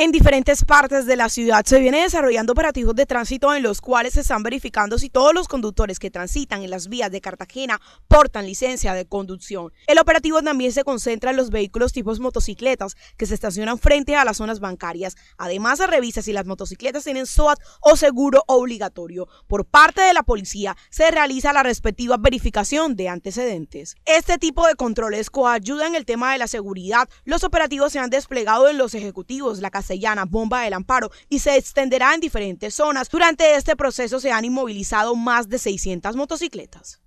En diferentes partes de la ciudad se viene desarrollando operativos de tránsito en los cuales se están verificando si todos los conductores que transitan en las vías de Cartagena portan licencia de conducción. El operativo también se concentra en los vehículos tipos motocicletas que se estacionan frente a las zonas bancarias. Además se revisa si las motocicletas tienen SOAT o seguro obligatorio. Por parte de la policía se realiza la respectiva verificación de antecedentes. Este tipo de controles coayuda en el tema de la seguridad. Los operativos se han desplegado en los ejecutivos, la casa Castellana, Bomba del Amparo y se extenderá en diferentes zonas. Durante este proceso se han inmovilizado más de 600 motocicletas.